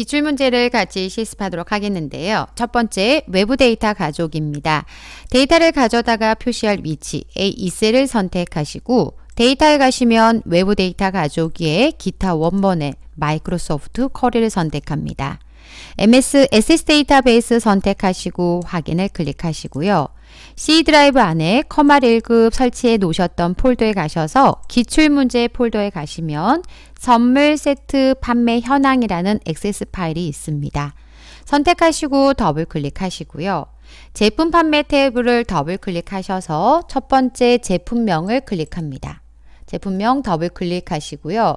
기출 문제를 같이 실습하도록 하겠는데요. 첫 번째 외부 데이터 가족입니다. 데이터를 가져다가 표시할 위치 A2셀을 선택하시고 데이터에 가시면 외부 데이터 가족에 기타 원본의 마이크로소프트 커리를 선택합니다. MS SS 데이터베이스 선택하시고 확인을 클릭하시고요. C 드라이브 안에 커말 1급 설치해 놓으셨던 폴더에 가셔서 기출문제 폴더에 가시면 선물 세트 판매 현황이라는 액세스 파일이 있습니다. 선택하시고 더블 클릭하시고요. 제품 판매 탭을 더블 클릭하셔서 첫 번째 제품명을 클릭합니다. 제품명 더블 클릭하시고요.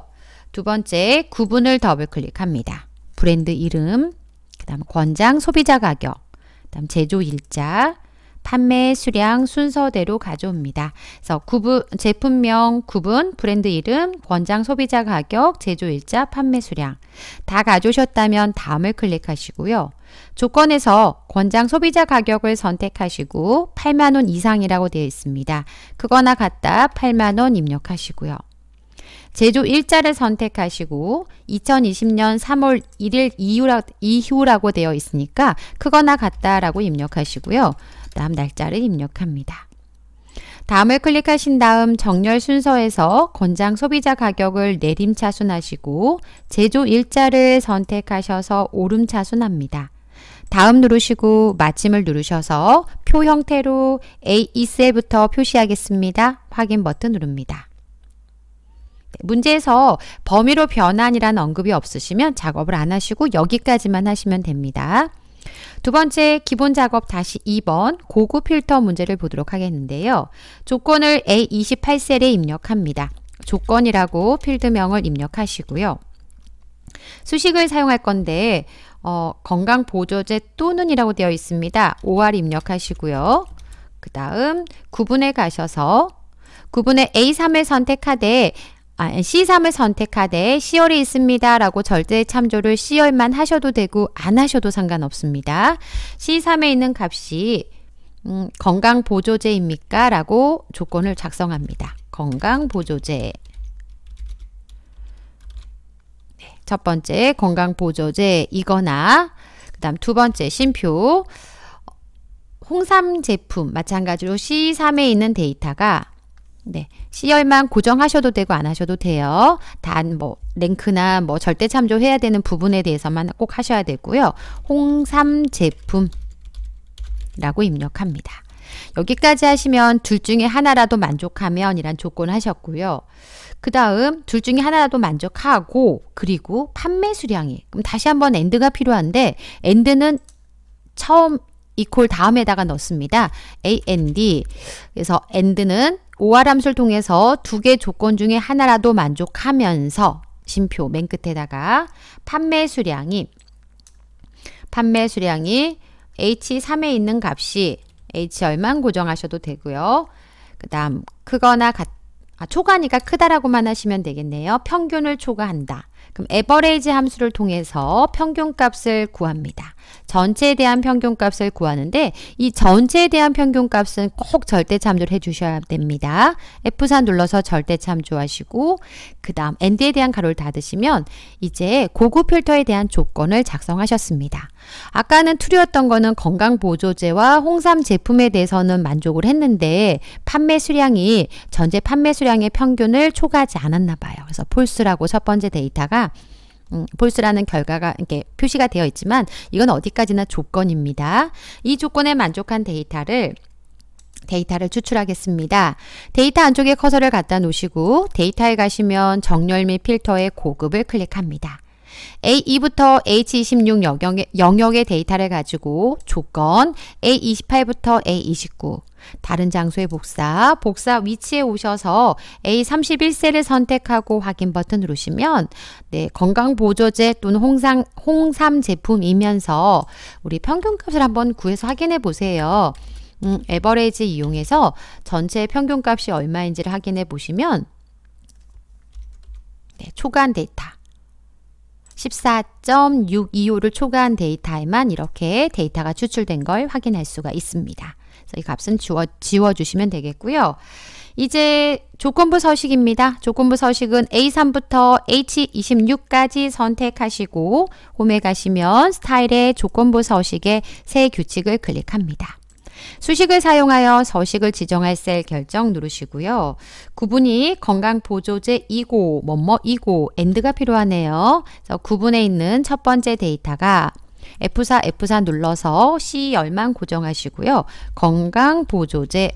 두 번째 구분을 더블 클릭합니다. 브랜드 이름, 그 다음 권장 소비자 가격, 그 다음 제조 일자, 판매 수량 순서대로 가져옵니다. 그래서 구분, 제품명, 구분, 브랜드 이름, 권장 소비자 가격, 제조일자, 판매 수량 다 가져오셨다면 다음을 클릭하시고요. 조건에서 권장 소비자 가격을 선택하시고 8만원 이상이라고 되어 있습니다. 그거나 같다 8만원 입력하시고요. 제조 일자를 선택하시고 2020년 3월 1일 이후라, 이후라고 되어 있으니까 크거나 같다라고 입력하시고요. 다음 날짜를 입력합니다. 다음을 클릭하신 다음 정렬 순서에서 권장 소비자 가격을 내림 차순하시고 제조 일자를 선택하셔서 오름 차순합니다. 다음 누르시고 마침을 누르셔서 표 형태로 A2셀부터 표시하겠습니다. 확인 버튼 누릅니다. 문제에서 범위로 변환이란 언급이 없으시면 작업을 안 하시고 여기까지만 하시면 됩니다. 두 번째 기본 작업 다시 2번 고급 필터 문제를 보도록 하겠는데요. 조건을 A28셀에 입력합니다. 조건이라고 필드명을 입력하시고요. 수식을 사용할 건데 어, 건강보조제 또는이라고 되어 있습니다. OR 입력하시고요. 그 다음 구분에 가셔서 구분의 A3을 선택하되 아, C3을 선택하되 C열이 있습니다. 라고 절대 참조를 C열만 하셔도 되고 안 하셔도 상관없습니다. C3에 있는 값이 음, 건강보조제입니까? 라고 조건을 작성합니다. 건강보조제 네, 첫 번째 건강보조제이거나 그 다음 두 번째 심표 홍삼 제품 마찬가지로 C3에 있는 데이터가 네, C열만 고정하셔도 되고 안 하셔도 돼요. 단 뭐 랭크나 뭐 절대 참조해야 되는 부분에 대해서만 꼭 하셔야 되고요. 홍삼 제품이라고 입력합니다. 여기까지 하시면 둘 중에 하나라도 만족하면 이란 조건 하셨고요. 그 다음 둘 중에 하나라도 만족하고 그리고 판매 수량이 그럼 다시 한번 엔드가 필요한데 엔드는 처음 이퀄 다음에다가 넣습니다. and 그래서 e 드는 오아람수를 통해서 두 개 조건 중에 하나라도 만족하면서 심표 맨 끝에다가 판매 수량이 판매 수량이 H3에 있는 값이 H열만 고정하셔도 되고요. 그 다음 크거나 같, 아, 초과니까 크다라고만 하시면 되겠네요. 평균을 초과한다. 그럼 에버레이지 함수를 통해서 평균값을 구합니다. 전체에 대한 평균값을 구하는데 이 전체에 대한 평균값은 꼭 절대 참조를 해주셔야 됩니다. F4 눌러서 절대 참조하시고 그 다음 ND에 대한 가로를 닫으시면 이제 고급 필터에 대한 조건을 작성하셨습니다. 아까는 툴이었던 거는 건강보조제와 홍삼 제품에 대해서는 만족을 했는데 판매 수량이 전체 판매 수량의 평균을 초과하지 않았나 봐요. 그래서 폴스라고 첫 번째 데이터가 음, 폴스라는 결과가 이렇게 표시가 되어 있지만 이건 어디까지나 조건입니다. 이 조건에 만족한 데이터를 데이터를 추출하겠습니다. 데이터 안쪽에 커서를 갖다 놓으시고 데이터에 가시면 정렬 및 필터의 고급을 클릭합니다. A2부터 H26 영역의, 영역의 데이터를 가지고 조건 A28부터 A29 다른 장소의 복사, 복사 위치에 오셔서 A31셀을 선택하고 확인 버튼 누르시면 네, 건강보조제 또는 홍상, 홍삼 제품이면서 우리 평균값을 한번 구해서 확인해 보세요. 음, 에버레이지 이용해서 전체 평균값이 얼마인지를 확인해 보시면 네, 초간 데이터 14.625를 초과한 데이터에만 이렇게 데이터가 추출된 걸 확인할 수가 있습니다. 그래서 이 값은 지워, 지워주시면 되겠고요. 이제 조건부 서식입니다. 조건부 서식은 A3부터 H26까지 선택하시고 홈에 가시면 스타일의 조건부 서식의 새 규칙을 클릭합니다. 수식을 사용하여 서식을 지정할 셀 결정 누르시고요. 구분이 건강보조제 2고, 뭐뭐 2고, 엔드가 필요하네요. 그래서 구분에 있는 첫 번째 데이터가 F4, F4 눌러서 c 1만 고정하시고요. 건강보조제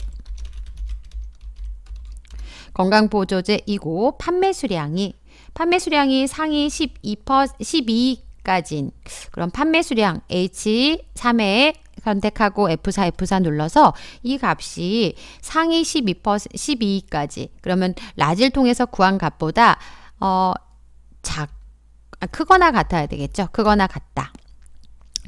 건강보조제 2고 판매 수량이 판매 수량이 상위 12% 12 까진 그럼 판매 수량 H3의 선택하고 F4, F4 눌러서 이 값이 상위 12%, 12까지 그러면 라지를 통해서 구한 값보다 어, 작, 아, 크거나 같아야 되겠죠. 크거나 같다.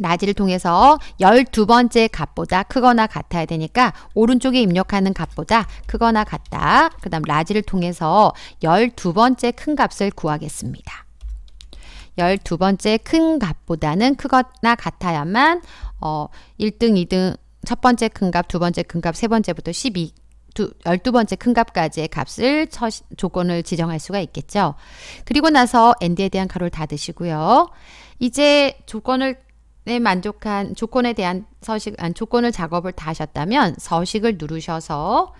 라지를 통해서 12번째 값보다 크거나 같아야 되니까 오른쪽에 입력하는 값보다 크거나 같다. 그 다음 라지를 통해서 12번째 큰 값을 구하겠습니다. 12번째 큰 값보다는 크거나 같아야만 어, 1등, 2등, 첫 번째 큰 값, 두 번째 큰 값, 세 번째부터 12, 두, 12번째 큰 값까지의 값을 처, 조건을 지정할 수가 있겠죠. 그리고 나서 엔드에 대한 가로를 닫으시고요. 이제 조건을 네, 만족한 조건에 대한 서식, 아니, 조건을 작업을 다 하셨다면 서식을 누르셔서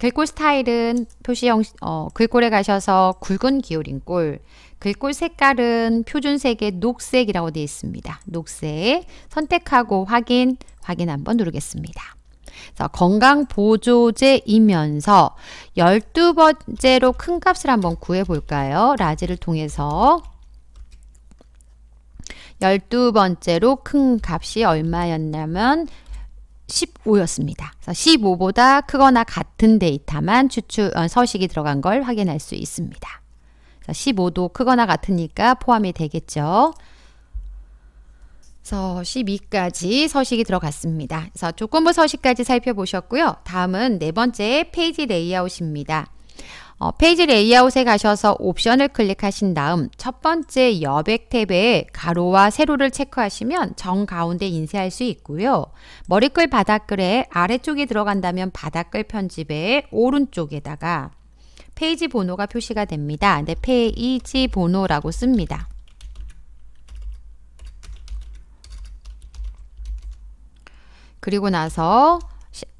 글꼴 스타일은 표시형 어, 글꼴에 가셔서 굵은 기울인 꼴 글꼴 색깔은 표준색의 녹색이라고 되어 있습니다. 녹색 선택하고 확인 확인 한번 누르겠습니다. 건강보조제이면서 12번째로 큰 값을 한번 구해볼까요? 라지를 통해서 12번째로 큰 값이 얼마였냐면 15였습니다. 그래서 15보다 크거나 같은 데이터만 추출 어, 서식이 들어간 걸 확인할 수 있습니다. 15도 크거나 같으니까 포함이 되겠죠. 그래서 12까지 서식이 들어갔습니다. 그래서 조건부 서식까지 살펴보셨고요. 다음은 네 번째 페이지 레이아웃입니다. 어, 페이지 레이아웃에 가셔서 옵션을 클릭하신 다음 첫 번째 여백 탭에 가로와 세로를 체크하시면 정가운데 인쇄할 수 있고요. 머리글 바닥글에 아래쪽에 들어간다면 바닥글 편집에 오른쪽에다가 페이지 번호가 표시가 됩니다. 근 네, 페이지 번호라고 씁니다. 그리고 나서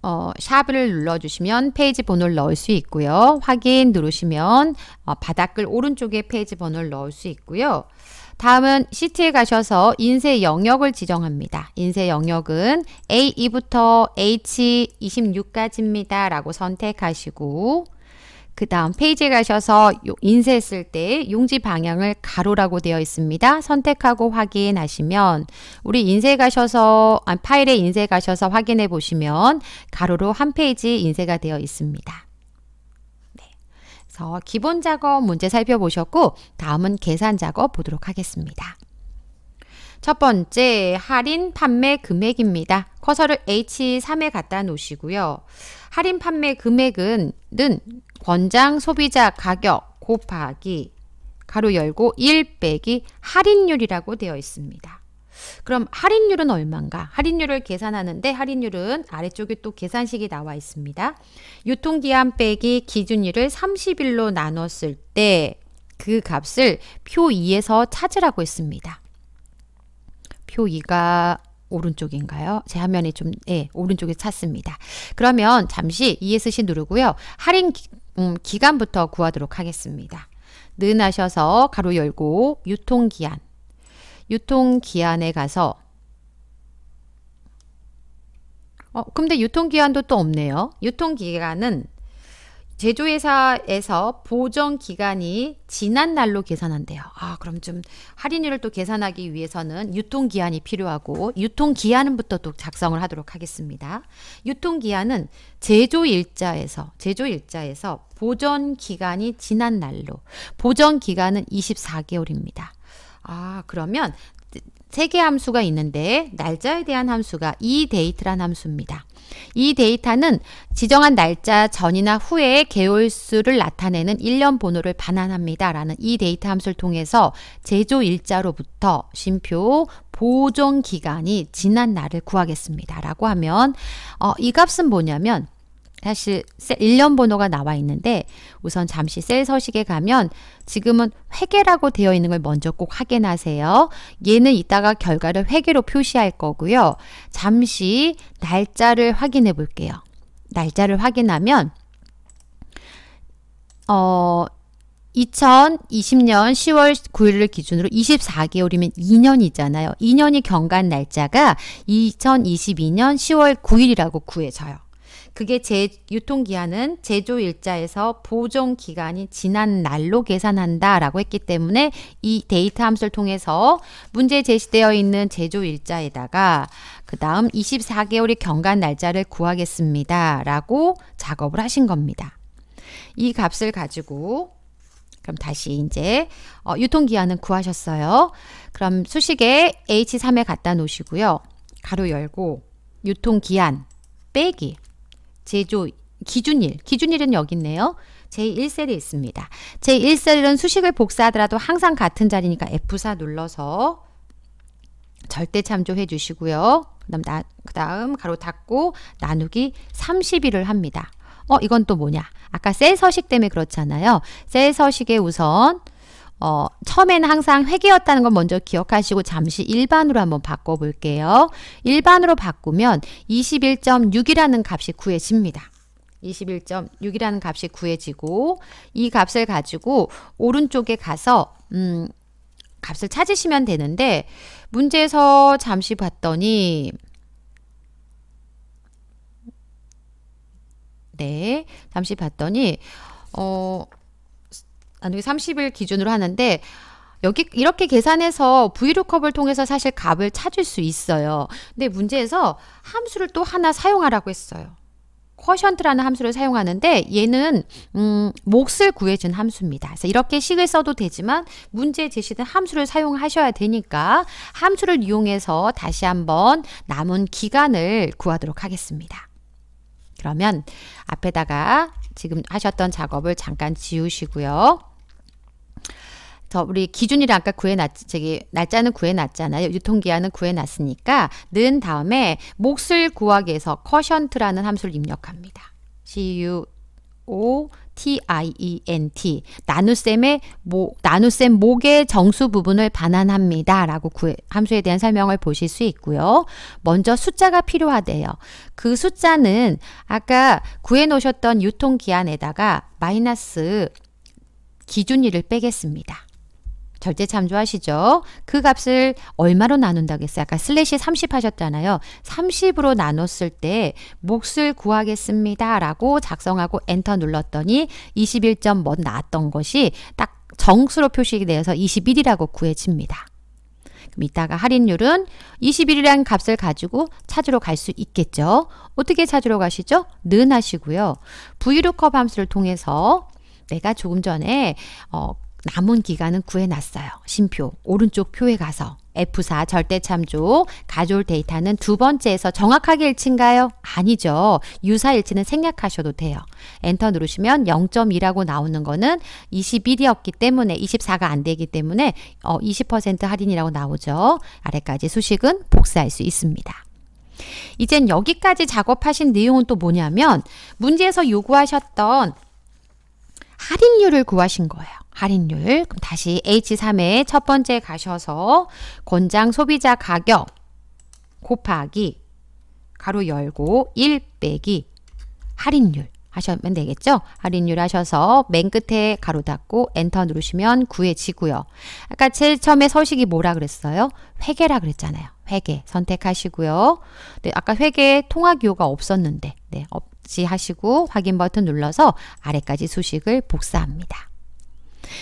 어, 샵을 눌러주시면 페이지 번호를 넣을 수 있고요. 확인 누르시면 어, 바닥글 오른쪽에 페이지 번호를 넣을 수 있고요. 다음은 시트에 가셔서 인쇄 영역을 지정합니다. 인쇄 영역은 A2부터 H26까지입니다. 라고 선택하시고 그 다음 페이지에 가셔서 인쇄했을 때 용지 방향을 가로라고 되어 있습니다. 선택하고 확인하시면 우리 인쇄 가셔서 아, 파일에 인쇄 가셔서 확인해 보시면 가로로 한 페이지 인쇄가 되어 있습니다. 네. 그래서 기본 작업 문제 살펴보셨고 다음은 계산 작업 보도록 하겠습니다. 첫 번째 할인 판매 금액입니다. 커서를 H3에 갖다 놓으시고요. 할인 판매 금액은 는 권장 소비자 가격 곱하기 가로 열고 1 빼기 할인율이라고 되어 있습니다. 그럼 할인율은 얼마인가? 할인율을 계산하는데 할인율은 아래쪽에 또 계산식이 나와 있습니다. 유통기한 빼기 기준일을 30일로 나눴을 때 그 값을 표 2에서 찾으라고 했습니다. 표 2가 오른쪽인가요? 제화면에 좀, 예, 오른쪽에 찾습니다. 그러면 잠시 ESC 누르고요. 할인 음, 기간부터 구하도록 하겠습니다. 는 하셔서 가로 열고 유통기한 유통기한에 가서 어, 근데 유통기한도 또 없네요. 유통기간은 제조회사에서 보정 기간이 지난 날로 계산한대요. 아, 그럼 좀 할인율을 또 계산하기 위해서는 유통기한이 필요하고, 유통기한부터 또 작성을 하도록 하겠습니다. 유통기한은 제조일자에서, 제조일자에서 보전기간이 지난 날로, 보전기간은 24개월입니다. 아, 그러면 세 개 함수가 있는데, 날짜에 대한 함수가 이 데이트란 함수입니다. 이 데이터는 지정한 날짜 전이나 후에 개월수를 나타내는 일련 번호를 반환합니다. 라는 이 데이터 함수를 통해서 제조 일자로부터 쉼표 보존 기간이 지난 날을 구하겠습니다. 라고 하면 어, 이 값은 뭐냐면 사실 일련 번호가 나와 있는데 우선 잠시 셀 서식에 가면 지금은 회계라고 되어 있는 걸 먼저 꼭 확인하세요. 얘는 이따가 결과를 회계로 표시할 거고요. 잠시 날짜를 확인해 볼게요. 날짜를 확인하면 어 2020년 10월 9일을 기준으로 24개월이면 2년이잖아요. 2년이 경과한 날짜가 2022년 10월 9일이라고 구해져요. 그게 제 유통기한은 제조일자에서 보존기간이 지난 날로 계산한다라고 했기 때문에 이 데이터 함수를 통해서 문제에 제시되어 있는 제조일자에다가 그 다음 24개월이 경과한 날짜를 구하겠습니다. 라고 작업을 하신 겁니다. 이 값을 가지고 그럼 다시 이제 어, 유통기한은 구하셨어요. 그럼 수식에 H3에 갖다 놓으시고요. 가로 열고 유통기한 빼기 제조 기준일, 기준일은 여기 있네요. 제1셀이 있습니다. 제1셀은 수식을 복사하더라도 항상 같은 자리니까 F4 눌러서 절대 참조해 주시고요. 그 다음, 나, 그 다음 가로 닫고 나누기 31을 0 합니다. 어, 이건 또 뭐냐? 아까 셀 서식 때문에 그렇잖아요. 셀 서식에 우선 어, 처음에는 항상 회계였다는 걸 먼저 기억하시고 잠시 일반으로 한번 바꿔볼게요. 일반으로 바꾸면 21.6이라는 값이 구해집니다. 21.6이라는 값이 구해지고 이 값을 가지고 오른쪽에 가서 음, 값을 찾으시면 되는데 문제에서 잠시 봤더니 네, 잠시 봤더니 어 나누기 30일 기준으로 하는데 여기 이렇게 계산해서 브이 o o 을 통해서 사실 값을 찾을 수 있어요. 근데 문제에서 함수를 또 하나 사용하라고 했어요. 쿼션트라는 함수를 사용하는데 얘는 음, 몫을 구해준 함수입니다. 그래서 이렇게 식을 써도 되지만 문제에 제시된 함수를 사용하셔야 되니까 함수를 이용해서 다시 한번 남은 기간을 구하도록 하겠습니다. 그러면 앞에다가 지금 하셨던 작업을 잠깐 지우시고요. 그래서 우리 기준이랑 아까 구해놨, 저기, 날짜는 구해놨잖아요. 유통기한은 구해놨으니까, 는 다음에, 몫을 구하기에서 커션트라는 함수를 입력합니다. cu, o, T-I-E-N-T 나눗셈의 모, 나눗셈 목의 정수 부분을 반환합니다. 라고 구해, 함수에 대한 설명을 보실 수 있고요. 먼저 숫자가 필요하대요. 그 숫자는 아까 구해 놓으셨던 유통기한에다가 마이너스 기준일을 빼겠습니다. 결제 참조하시죠. 그 값을 얼마로 나눈다고 했어요? 아까 슬래시 30 하셨잖아요. 30으로 나눴을 때 몫을 구하겠습니다. 라고 작성하고 엔터 눌렀더니 21점 뭐 나왔던 것이 딱 정수로 표시되어서 21이라고 구해집니다. 그럼 이따가 할인율은 21이라는 값을 가지고 찾으러 갈 수 있겠죠. 어떻게 찾으러 가시죠? 는 하시고요. 브이 o 커 함수를 통해서 내가 조금 전에 어, 남은 기간은 구해놨어요. 심표 오른쪽 표에 가서 F4 절대 참조 가졸 데이터는 두 번째에서 정확하게 일치인가요? 아니죠. 유사 일치는 생략하셔도 돼요. 엔터 누르시면 0.2라고 나오는 거는 21이었기 때문에 24가 안 되기 때문에 20% 어, 할인이라고 나오죠. 아래까지 수식은 복사할 수 있습니다. 이젠 여기까지 작업하신 내용은 또 뭐냐면 문제에서 요구하셨던 할인율을 구하신 거예요. 할인율. 그럼 다시 H3의 첫 번째 가셔서 권장 소비자 가격 곱하기 가로 열고 1 빼기 할인율 하시면 되겠죠? 할인율 하셔서 맨 끝에 가로 닫고 엔터 누르시면 구해지고요. 아까 제일 처음에 서식이 뭐라 그랬어요? 회계라 그랬잖아요. 회계 선택하시고요. 네, 아까 회계 통화 기호가 없었는데 네, 지 하시고 확인 버튼 눌러서 아래까지 수식을 복사합니다.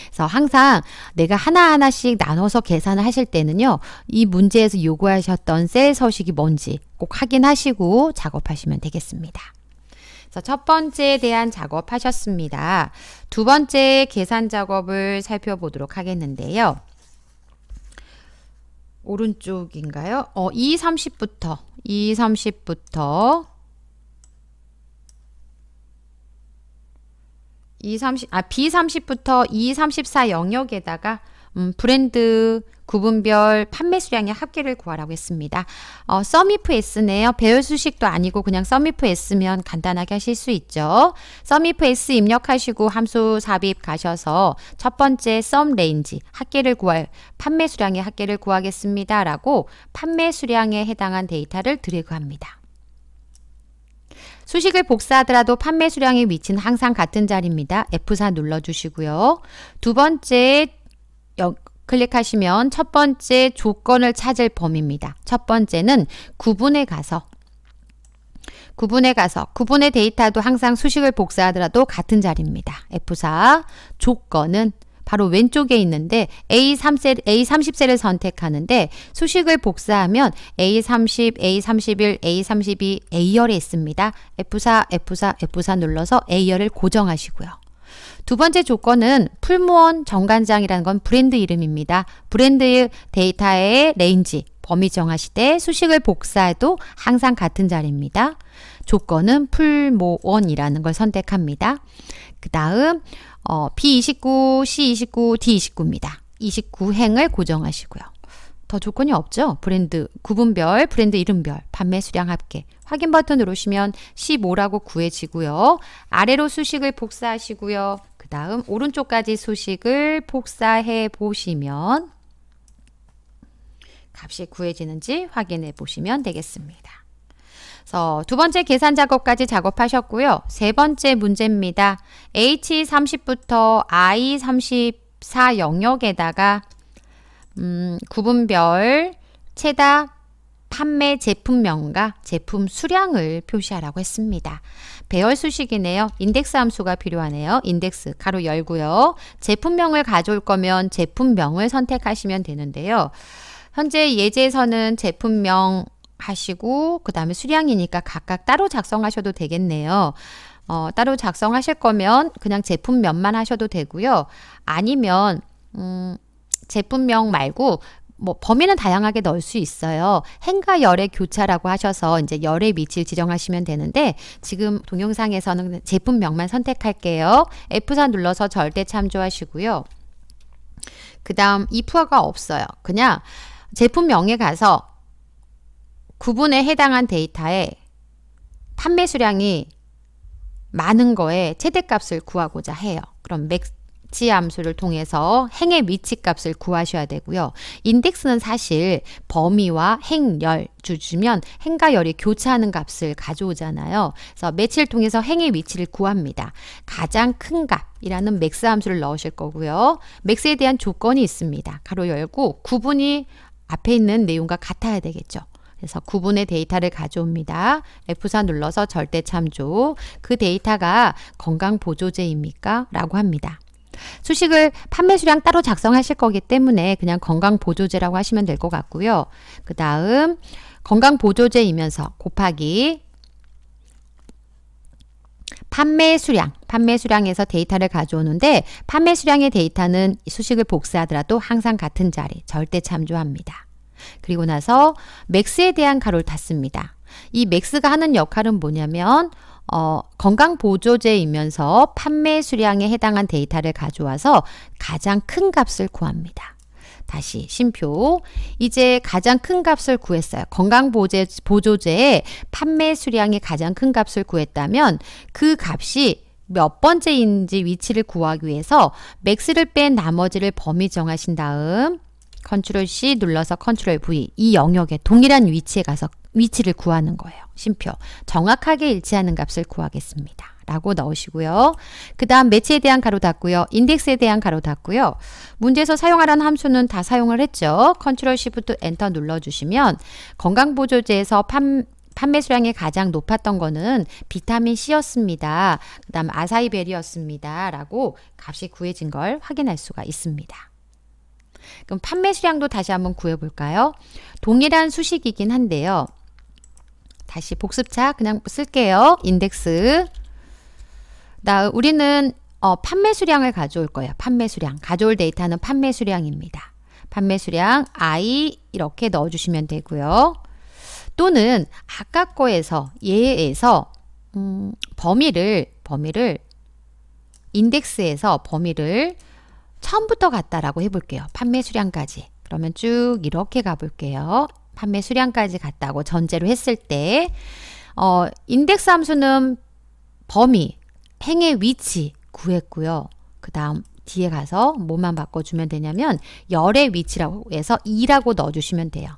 그래서 항상 내가 하나하나씩 나눠서 계산을 하실 때는요. 이 문제에서 요구하셨던 셀 서식이 뭔지 꼭 확인하시고 작업하시면 되겠습니다. 첫 번째에 대한 작업 하셨습니다. 두 번째 계산 작업을 살펴보도록 하겠는데요. 오른쪽인가요? 어, 2, 30부터 2, 30부터 아, B 30부터 E 34 영역에다가 음, 브랜드 구분별 판매 수량의 합계를 구하라고 했습니다. 어, 서미프 S네요. 배열 수식도 아니고 그냥 서미프 S면 간단하게 하실 수 있죠. 서미프 S 입력하시고 함수 삽입 가셔서 첫 번째 썸 레인지 합계를 구할 판매 수량의 합계를 구하겠습니다라고 판매 수량에 해당한 데이터를 드래그합니다. 수식을 복사하더라도 판매 수량의 위치는 항상 같은 자리입니다. F4 눌러주시고요. 두 번째 클릭하시면 첫 번째 조건을 찾을 범위입니다. 첫 번째는 구분에 가서 구분에 가서 구분의 데이터도 항상 수식을 복사하더라도 같은 자리입니다. F4 조건은 바로 왼쪽에 있는데 A3셀, A30셀을 선택하는데 수식을 복사하면 A30, A31, A32, A열에 있습니다. F4, F4, F4 눌러서 A열을 고정하시고요. 두 번째 조건은 풀무원 정관장이라는 건 브랜드 이름입니다. 브랜드의 데이터의 레인지, 범위 정하시되 수식을 복사해도 항상 같은 자리입니다. 조건은 풀모원이라는 걸 선택합니다. 그 다음 어, B29, C29, D29입니다. 29행을 고정하시고요. 더 조건이 없죠? 브랜드, 구분별, 브랜드 이름별, 판매 수량 합계. 확인 버튼 누르시면 15라고 구해지고요. 아래로 수식을 복사하시고요. 그 다음 오른쪽까지 수식을 복사해 보시면 값이 구해지는지 확인해 보시면 되겠습니다. 그래서 어, 두 번째 계산 작업까지 작업하셨고요. 세 번째 문제입니다. H30부터 I34 영역에다가 음, 구분별 체다 판매 제품명과 제품 수량을 표시하라고 했습니다. 배열 수식이네요. 인덱스 함수가 필요하네요. 인덱스 가로 열고요. 제품명을 가져올 거면 제품명을 선택하시면 되는데요. 현재 예제에서는 제품명 하시고 그 다음에 수량이니까 각각 따로 작성하셔도 되겠네요. 어, 따로 작성하실 거면 그냥 제품명만 하셔도 되고요. 아니면 음, 제품명 말고 뭐 범위는 다양하게 넣을 수 있어요. 행과 열의 교차라고 하셔서 이제 열의 위치를 지정하시면 되는데 지금 동영상에서는 제품명만 선택할게요. F4 눌러서 절대 참조하시고요. 그 다음 이프화가 없어요. 그냥 제품명에 가서 구분에 해당한 데이터에 판매 수량이 많은 거에 최대값을 구하고자 해요. 그럼 맥지 함수를 통해서 행의 위치값을 구하셔야 되고요. 인덱스는 사실 범위와 행열 주주면 행과 열이 교차하는 값을 가져오잖아요. 그래서 매치를 통해서 행의 위치를 구합니다. 가장 큰 값이라는 맥스 함수를 넣으실 거고요. 맥스에 대한 조건이 있습니다. 가로 열고 구분이 앞에 있는 내용과 같아야 되겠죠. 그래서 구분의 데이터를 가져옵니다. F4 눌러서 절대 참조. 그 데이터가 건강보조제입니까? 라고 합니다. 수식을 판매 수량 따로 작성하실 거기 때문에 그냥 건강보조제라고 하시면 될 것 같고요. 그 다음 건강보조제이면서 곱하기 판매 수량, 판매 수량에서 데이터를 가져오는데 판매 수량의 데이터는 수식을 복사하더라도 항상 같은 자리, 절대 참조합니다. 그리고 나서 맥스에 대한 가로를 닫습니다. 이 맥스가 하는 역할은 뭐냐면 어, 건강보조제이면서 판매 수량에 해당한 데이터를 가져와서 가장 큰 값을 구합니다. 다시 심표 이제 가장 큰 값을 구했어요. 건강보조제 의 판매 수량이 가장 큰 값을 구했다면 그 값이 몇 번째인지 위치를 구하기 위해서 맥스를 뺀 나머지를 범위 정하신 다음 컨트롤 C 눌러서 컨트롤 V 이영역의 동일한 위치에 가서 위치를 구하는 거예요. 심표. 정확하게 일치하는 값을 구하겠습니다. 라고 넣으시고요. 그 다음 매치에 대한 가로 닫고요. 인덱스에 대한 가로 닫고요. 문제에서 사용하라는 함수는 다 사용을 했죠. 컨트롤 시프트 엔터 눌러주시면 건강보조제에서 판, 판매 수량이 가장 높았던 거는 비타민 C였습니다. 그 다음 아사이베리였습니다. 라고 값이 구해진 걸 확인할 수가 있습니다. 그럼 판매 수량도 다시 한번 구해볼까요? 동일한 수식이긴 한데요. 다시 복습차 그냥 쓸게요. 인덱스. 나 우리는 어, 판매 수량을 가져올 거예요. 판매 수량. 가져올 데이터는 판매 수량입니다. 판매 수량 i 이렇게 넣어주시면 되고요. 또는 아까 거에서 얘에서 음, 범위를 범위를 인덱스에서 범위를 처음부터 갔다라고 해볼게요. 판매 수량까지. 그러면 쭉 이렇게 가볼게요. 판매 수량까지 갔다고 전제로 했을 때 어, 인덱스 함수는 범위, 행의 위치 구했고요. 그 다음 뒤에 가서 뭐만 바꿔주면 되냐면 열의 위치라고 해서 2라고 넣어주시면 돼요.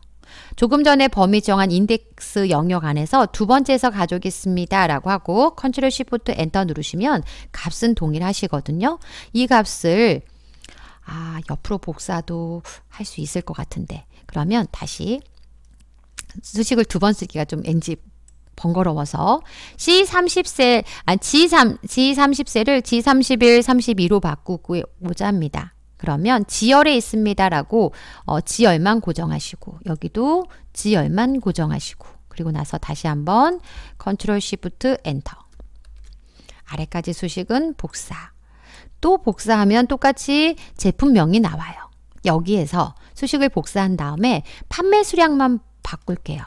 조금 전에 범위 정한 인덱스 영역 안에서 두 번째에서 가져오겠습니다 라고 하고 컨트롤 시프트 엔터 누르시면 값은 동일하시거든요. 이 값을 아, 옆으로 복사도 할 수 있을 것 같은데. 그러면 다시 수식을 두 번 쓰기가 좀 왠지 번거로워서 c 3 0세 아, G3, g 3 0세를 G31, 32로 바꾸고자 오 합니다. 그러면 지열에 있습니다라고 어, 지열만 고정하시고 여기도 지열만 고정하시고 그리고 나서 다시 한번 컨트롤 시프트 엔터 아래까지 수식은 복사 또 복사하면 똑같이 제품명이 나와요. 여기에서 수식을 복사한 다음에 판매 수량만 바꿀게요.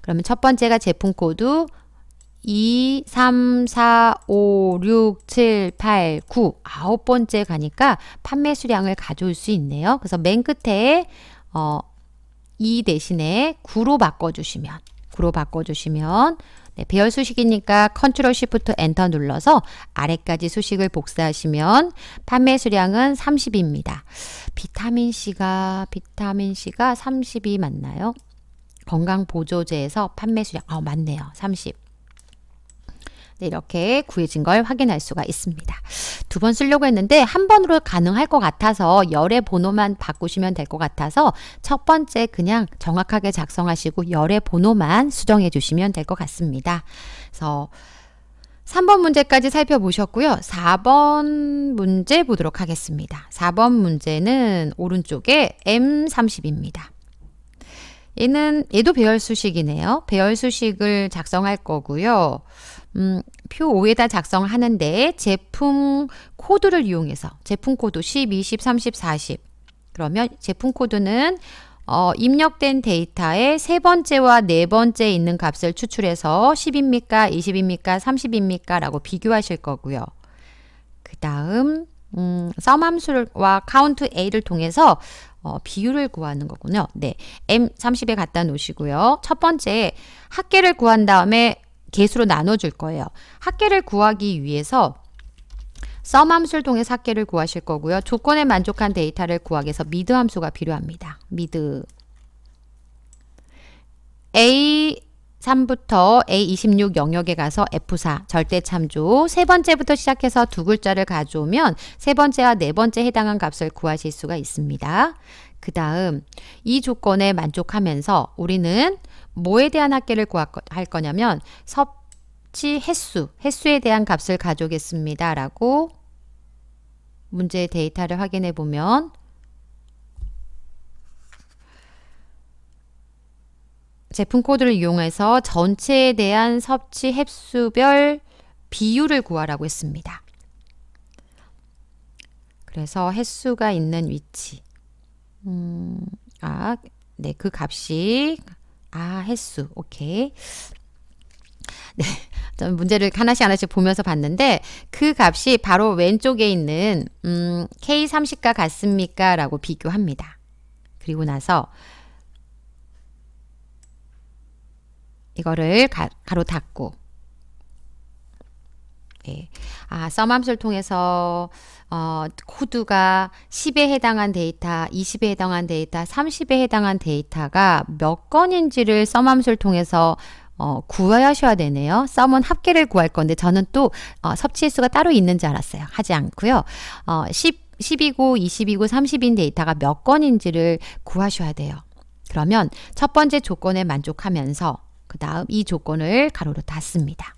그러면 첫 번째가 제품 코드 2, 3, 4, 5, 6, 7, 8, 9 아홉 번째 가니까 판매 수량을 가져올 수 있네요. 그래서 맨 끝에 어, 2 대신에 9로 바꿔주시면 9로 바꿔주시면 네, 배열 수식이니까 컨트롤 쉬프트 엔터 눌러서 아래까지 수식을 복사하시면 판매 수량은 30입니다. 비타민C가 비타민C가 30이 맞나요? 건강보조제에서 판매 수량 아 맞네요. 30 네, 이렇게 구해진 걸 확인할 수가 있습니다. 두 번 쓰려고 했는데 한 번으로 가능할 것 같아서 열의 번호만 바꾸시면 될 것 같아서 첫 번째 그냥 정확하게 작성하시고 열의 번호만 수정해 주시면 될 것 같습니다. 그래서 3번 문제까지 살펴보셨고요. 4번 문제 보도록 하겠습니다. 4번 문제는 오른쪽에 M30입니다. 얘는 얘도 배열 수식이네요. 배열 수식을 작성할 거고요. 음, 표 5에다 작성하는데 제품 코드를 이용해서 제품 코드 10, 20, 30, 40 그러면 제품 코드는 어, 입력된 데이터의 세 번째와 네 번째 있는 값을 추출해서 10입니까? 20입니까? 30입니까? 라고 비교하실 거고요. 그 다음 음, 썸 함수와 카운트 A를 통해서 어, 비율을 구하는 거군요. 네, M30에 갖다 놓으시고요. 첫 번째, 합계를 구한 다음에 개수로 나눠줄 거예요. 합계를 구하기 위해서 썸 함수를 통해 합계를 구하실 거고요. 조건에 만족한 데이터를 구하기 위해서 미드 함수가 필요합니다. 미드 A 3부터 A26 영역에 가서 F4 절대 참조 세 번째부터 시작해서 두 글자를 가져오면 세 번째와 네 번째 해당한 값을 구하실 수가 있습니다. 그 다음 이 조건에 만족하면서 우리는 뭐에 대한 학계를 구할 거냐면 섭취 횟수, 횟수에 대한 값을 가져오겠습니다. 라고 문제 데이터를 확인해 보면 제품 코드를 이용해서 전체에 대한 섭취 횟수별 비율을 구하라고 했습니다. 그래서 횟수가 있는 위치 음, 아, 네, 그 값이 아, 횟수. 오케이. 네. 좀 문제를 하나씩 하나씩 보면서 봤는데 그 값이 바로 왼쪽에 있는 음, K30과 같습니까? 라고 비교합니다. 그리고 나서 이거를 가, 로 닫고 예. 네. 아, 썸함수를 통해서 어, 코드가 10에 해당한 데이터, 20에 해당한 데이터, 30에 해당한 데이터가 몇 건인지를 썸함수를 통해서 어, 구하셔야 되네요. 썸은 합계를 구할 건데 저는 또 어, 섭취횟수가 따로 있는 줄 알았어요. 하지 않고요. 어, 10, 10이고 20이고 30인 데이터가 몇 건인지를 구하셔야 돼요. 그러면 첫 번째 조건에 만족하면서 그 다음 이 조건을 가로로 닫습니다.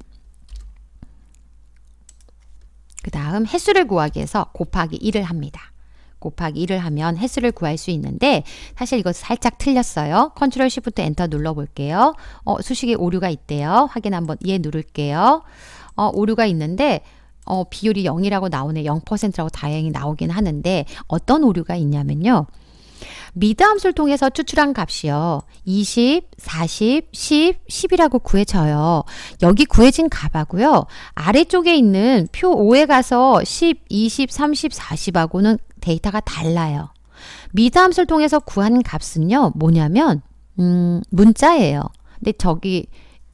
그 다음 해수를 구하기 위해서 곱하기 1을 합니다. 곱하기 1을 하면 해수를 구할 수 있는데 사실 이거 살짝 틀렸어요. 컨트롤 시프트 엔터 눌러볼게요. 어, 수식에 오류가 있대요. 확인 한번 예 누를게요. 어, 오류가 있는데 어, 비율이 0이라고 나오네. 0%라고 다행히 나오긴 하는데 어떤 오류가 있냐면요. 미다함수를 통해서 추출한 값이요. 20, 40, 10, 10이라고 구해져요. 여기 구해진 값하고요. 아래쪽에 있는 표 5에 가서 10, 20, 30, 40하고는 데이터가 달라요. 미다함수를 통해서 구한 값은요. 뭐냐면 음, 문자예요. 근데 저기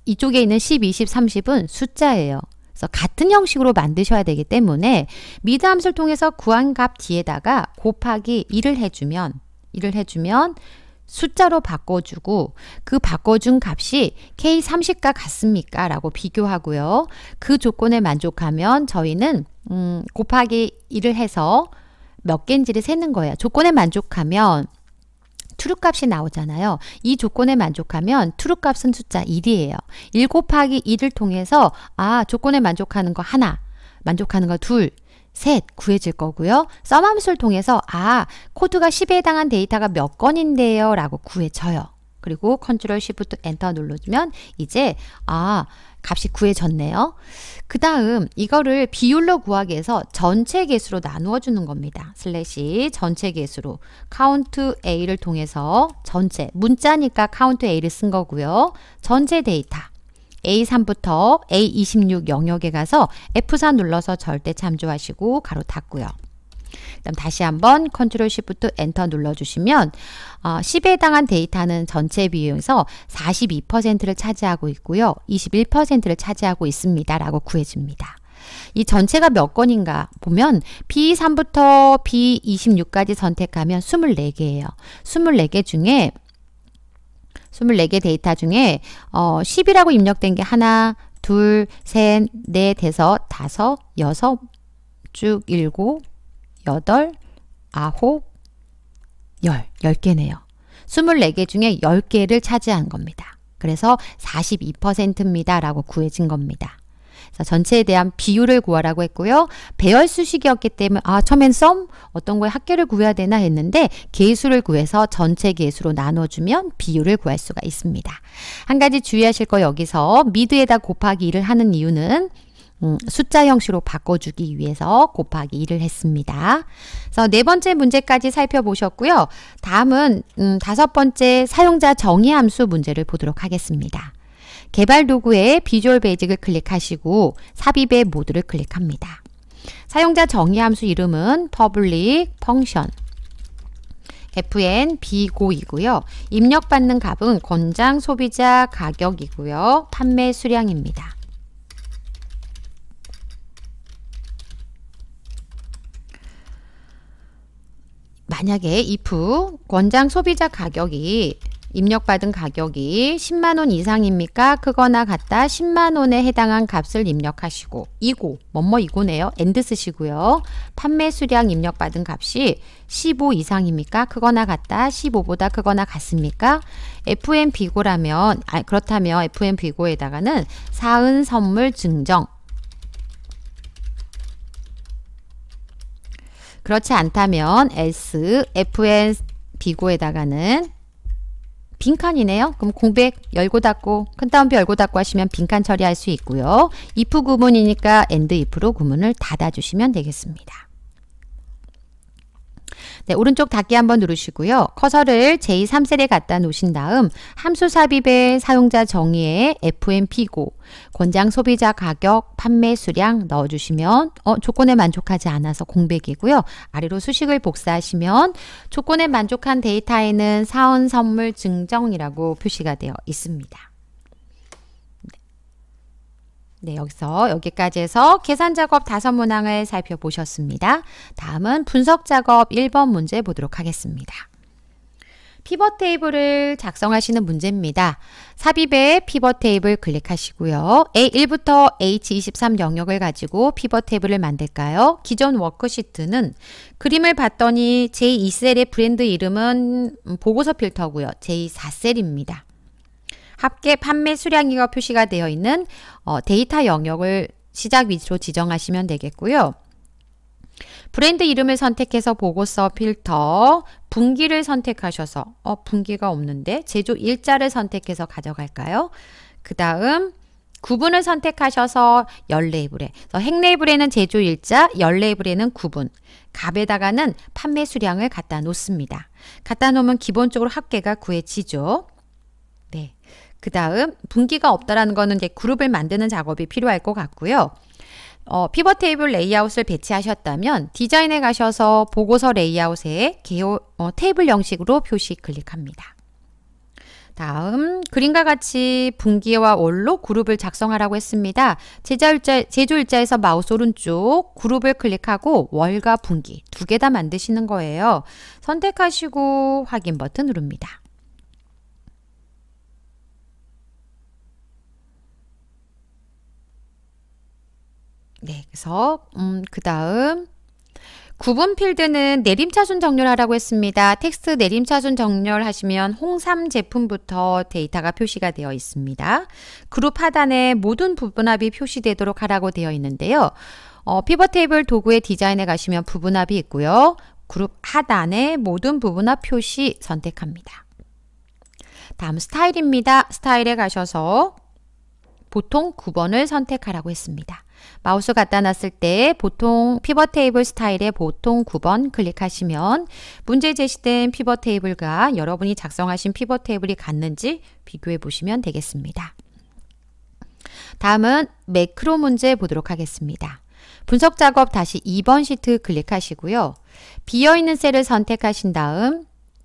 이쪽에 있는 10, 20, 30은 숫자예요. 그래서 같은 형식으로 만드셔야 되기 때문에 미다함수를 통해서 구한 값 뒤에다가 곱하기 1을 해주면 일을 해주면 숫자로 바꿔주고 그 바꿔준 값이 K30과 같습니까? 라고 비교하고요. 그 조건에 만족하면 저희는 음, 곱하기 1을 해서 몇갠지를 세는 거예요. 조건에 만족하면 트루 값이 나오잖아요. 이 조건에 만족하면 트루 값은 숫자 1이에요. 1 곱하기 1을 통해서 아 조건에 만족하는 거 하나 만족하는 거둘 셋 구해질 거고요. 썸함술를 통해서 아 코드가 10에 해당한 데이터가 몇 건인데요 라고 구해져요. 그리고 컨트롤 쉬프트 엔터 눌러주면 이제 아 값이 구해졌네요. 그 다음 이거를 비율로 구하기 위해서 전체 개수로 나누어 주는 겁니다. 슬래시 전체 개수로 카운트 A를 통해서 전체 문자니까 카운트 A를 쓴 거고요. 전체 데이터 A3부터 A26 영역에 가서 F4 눌러서 절대 참조하시고 가로 닫고요. 그럼 다시 한번 컨트롤 쉬프트 엔터 눌러주시면 어, 10에 당한 데이터는 전체 비용에서 42%를 차지하고 있고요. 21%를 차지하고 있습니다. 라고 구해줍니다. 이 전체가 몇 건인가 보면 B3부터 B26까지 선택하면 24개예요. 24개 중에 24개 데이터 중에 어, 10이라고 입력된 게 하나, 둘, 셋, 넷, 대서 다섯, 여섯, 쭉 일곱, 여덟, 아홉, 열, 열개네요 24개 중에 열개를 차지한 겁니다. 그래서 42%입니다. 라고 구해진 겁니다. 자, 전체에 대한 비율을 구하라고 했고요. 배열 수식이었기 때문에 아 처음엔 썸 어떤 거에 합계를 구해야 되나 했는데 개수를 구해서 전체 개수로 나눠주면 비율을 구할 수가 있습니다. 한 가지 주의하실 거 여기서 미드에다 곱하기 1을 하는 이유는 음, 숫자 형식으로 바꿔주기 위해서 곱하기 1을 했습니다. 그래서 네 번째 문제까지 살펴보셨고요. 다음은 음, 다섯 번째 사용자 정의 함수 문제를 보도록 하겠습니다. 개발 도구의 비주얼 베이직을 클릭하시고 삽입의 모드를 클릭합니다. 사용자 정의 함수 이름은 public function fn 비고이고요. 입력받는 값은 권장 소비자 가격이고요. 판매 수량입니다. 만약에 if 권장 소비자 가격이 입력받은 가격이 10만원 이상입니까? 크거나 같다 10만원에 해당한 값을 입력하시고 이고 뭐뭐 이고네요. 엔드 쓰시고요. 판매 수량 입력받은 값이 15 이상입니까? 크거나 같다 15보다 크거나 같습니까? FM비고라면 아, 그렇다면 FM비고에다가는 사은 선물 증정 그렇지 않다면 S, FN, 비고에다가는 빈칸이네요. 그럼 공백 열고 닫고 큰 따옴표 열고 닫고 하시면 빈칸 처리할 수 있고요. if 구문이니까 and if로 구문을 닫아주시면 되겠습니다. 네, 오른쪽 닫기 한번 누르시고요. 커서를 제3셀에 2 갖다 놓으신 다음 함수 삽입의 사용자 정의에 FMP고 권장 소비자 가격, 판매 수량 넣어주시면 어, 조건에 만족하지 않아서 공백이고요. 아래로 수식을 복사하시면 조건에 만족한 데이터에는 사원 선물 증정이라고 표시가 되어 있습니다. 네, 여기서 여기까지 해서 계산 작업 다섯 문항을 살펴보셨습니다. 다음은 분석 작업 1번 문제 보도록 하겠습니다. 피벗 테이블을 작성하시는 문제입니다. 삽입에 피벗 테이블 클릭하시고요. A1부터 H23 영역을 가지고 피벗 테이블을 만들까요? 기존 워크시트는 그림을 봤더니 제2셀의 브랜드 이름은 보고서 필터고요. 제 4셀입니다. 합계 판매 수량이가 표시가 되어 있는 어, 데이터 영역을 시작 위치로 지정하시면 되겠고요. 브랜드 이름을 선택해서 보고서 필터, 분기를 선택하셔서 어 분기가 없는데 제조 일자를 선택해서 가져갈까요? 그 다음 구분을 선택하셔서 열 레이블에 핵 레이블에는 제조 일자, 열 레이블에는 구분, 갑에다가는 판매 수량을 갖다 놓습니다. 갖다 놓으면 기본적으로 합계가 구해지죠. 네. 그 다음 분기가 없다라는 거는 이제 그룹을 만드는 작업이 필요할 것 같고요. 어, 피벗 테이블 레이아웃을 배치하셨다면 디자인에 가셔서 보고서 레이아웃에 개요, 어, 테이블 형식으로 표시 클릭합니다. 다음 그림과 같이 분기와 월로 그룹을 작성하라고 했습니다. 제자일자, 제조일자에서 마우스 오른쪽 그룹을 클릭하고 월과 분기 두 개 다 만드시는 거예요. 선택하시고 확인 버튼 누릅니다. 네, 그래서 음, 그 다음 구분 필드는 내림차순 정렬하라고 했습니다. 텍스트 내림차순 정렬하시면 홍삼 제품부터 데이터가 표시가 되어 있습니다. 그룹 하단에 모든 부분합이 표시되도록 하라고 되어 있는데요. 어, 피벗 테이블 도구의 디자인에 가시면 부분합이 있고요. 그룹 하단에 모든 부분합 표시 선택합니다. 다음 스타일입니다. 스타일에 가셔서 보통 9번을 선택하라고 했습니다. 마우스 갖다 놨을 때 보통 피벗 테이블 스타일의 보통 9번 클릭하시면 문제 제시된 피벗 테이블과 여러분이 작성하신 피벗 테이블이 같는지 비교해 보시면 되겠습니다. 다음은 매크로 문제 보도록 하겠습니다. 분석 작업 다시 2번 시트 클릭하시고요. 비어있는 셀을 선택하신 다음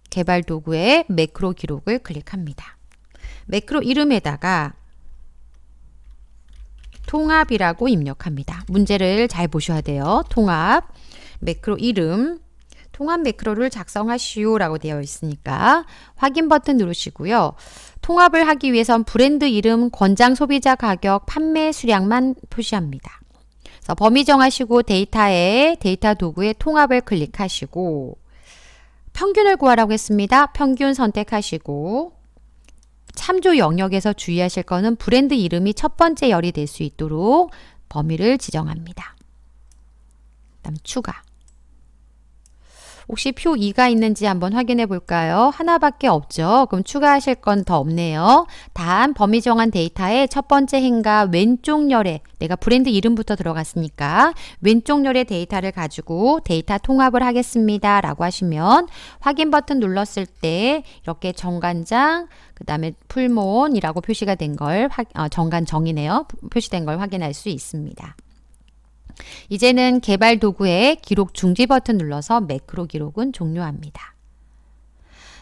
개발 도구의 매크로 기록을 클릭합니다. 매크로 이름에다가 통합이라고 입력합니다. 문제를 잘 보셔야 돼요. 통합, 매크로 이름, 통합 매크로를 작성하시오 라고 되어 있으니까 확인 버튼 누르시고요. 통합을 하기 위해선 브랜드 이름, 권장 소비자 가격, 판매 수량만 표시합니다. 그래서 범위 정하시고 데이터에 데이터 도구에 통합을 클릭하시고 평균을 구하라고 했습니다. 평균 선택하시고 참조 영역에서 주의하실 것은 브랜드 이름이 첫 번째 열이 될 수 있도록 범위를 지정합니다. 다음 추가 혹시 표 2가 있는지 한번 확인해 볼까요? 하나밖에 없죠. 그럼 추가하실 건 더 없네요. 단 범위 정한 데이터의 첫 번째 행과 왼쪽 열에 내가 브랜드 이름부터 들어갔으니까 왼쪽 열의 데이터를 가지고 데이터 통합을 하겠습니다. 라고 하시면 확인 버튼 눌렀을 때 이렇게 정관장 그 다음에 풀몬이라고 표시가 된걸 어, 정관 정이네요. 표시된 걸 확인할 수 있습니다. 이제는 개발 도구에 기록 중지 버튼 눌러서 매크로 기록은 종료합니다.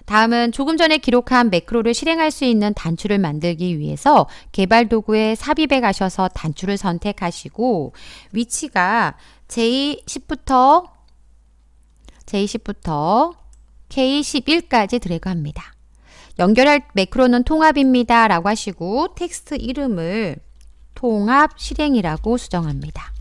다음은 조금 전에 기록한 매크로를 실행할 수 있는 단추를 만들기 위해서 개발 도구에 삽입에 가셔서 단추를 선택하시고 위치가 J10부터 J10부터 K11까지 드래그합니다. 연결할 매크로는 통합입니다 라고 하시고 텍스트 이름을 통합 실행이라고 수정합니다.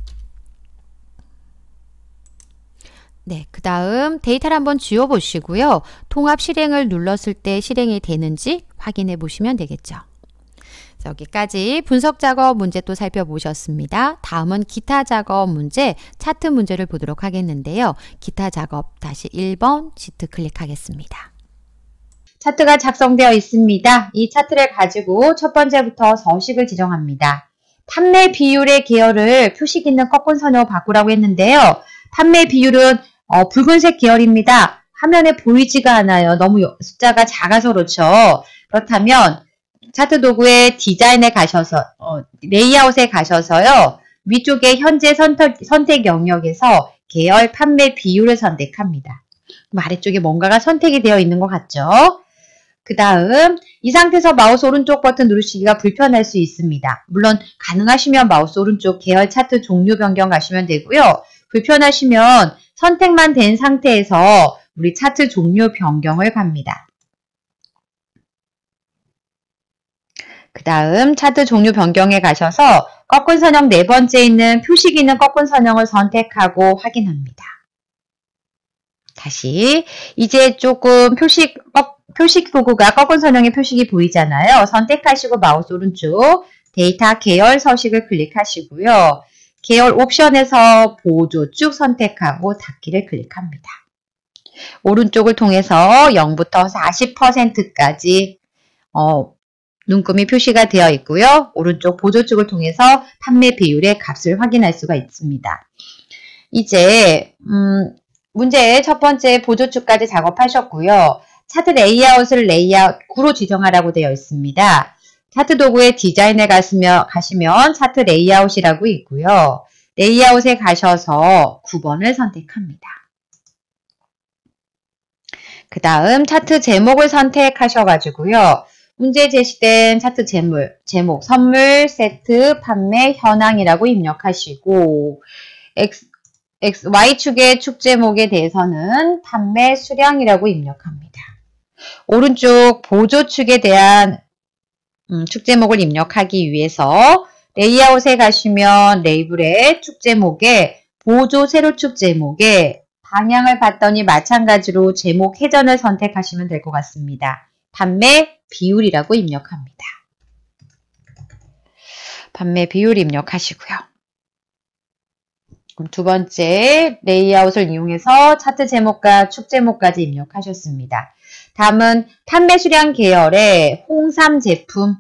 네, 그 다음 데이터를 한번 지워보시고요. 통합 실행을 눌렀을 때 실행이 되는지 확인해 보시면 되겠죠. 여기까지 분석 작업 문제 또 살펴보셨습니다. 다음은 기타 작업 문제, 차트 문제를 보도록 하겠는데요. 기타 작업 다시 1번 시트 클릭하겠습니다. 차트가 작성되어 있습니다. 이 차트를 가지고 첫 번째부터 서식을 지정합니다. 판매 비율의 계열을 표식 있는 꺾은 선으로 바꾸라고 했는데요. 판매 비율은 어, 붉은색 계열입니다. 화면에 보이지가 않아요. 너무 숫자가 작아서 그렇죠. 그렇다면 차트 도구의 디자인에 가셔서 어, 레이아웃에 가셔서요. 위쪽에 현재 선택, 선택 영역에서 계열 판매 비율을 선택합니다. 아래쪽에 뭔가가 선택이 되어 있는 것 같죠? 그 다음 이 상태에서 마우스 오른쪽 버튼 누르시기가 불편할 수 있습니다. 물론 가능하시면 마우스 오른쪽 계열 차트 종류 변경 가시면 되고요. 불편하시면 선택만 된 상태에서 우리 차트 종류 변경을 갑니다. 그 다음 차트 종류 변경에 가셔서 꺾은 선형 네 번째 있는 표시 기는 꺾은 선형을 선택하고 확인합니다. 다시 이제 조금 표식 표식 도구가 꺾은 선형의 표식이 보이잖아요. 선택하시고 마우스 오른쪽 데이터 계열 서식을 클릭하시고요. 계열 옵션에서 보조 쭉 선택하고 닫기를 클릭합니다. 오른쪽을 통해서 0부터 40%까지 어, 눈금이 표시가 되어 있고요. 오른쪽 보조축을 통해서 판매 비율의 값을 확인할 수가 있습니다. 이제 음, 문제의 첫 번째 보조축까지 작업하셨고요. 차트 레이아웃을 레이아웃 9로 지정하라고 되어 있습니다. 차트 도구의 디자인에 가시면, 가시면 차트 레이아웃이라고 있고요. 레이아웃에 가셔서 9번을 선택합니다. 그 다음 차트 제목을 선택하셔가지고요. 문제 제시된 차트 제물, 제목, 선물, 세트, 판매, 현황이라고 입력하시고 X, X, Y축의 축 제목에 대해서는 판매 수량이라고 입력합니다. 오른쪽 보조축에 대한 음, 축 제목을 입력하기 위해서 레이아웃에 가시면 레이블에 축 제목에 보조 세로축 제목에 방향을 봤더니 마찬가지로 제목 회전을 선택하시면 될 것 같습니다. 판매 비율이라고 입력합니다. 판매 비율 입력하시고요. 그럼 두 번째 레이아웃을 이용해서 차트 제목과 축 제목까지 입력하셨습니다. 다음은 판매 수량 계열의 홍삼 제품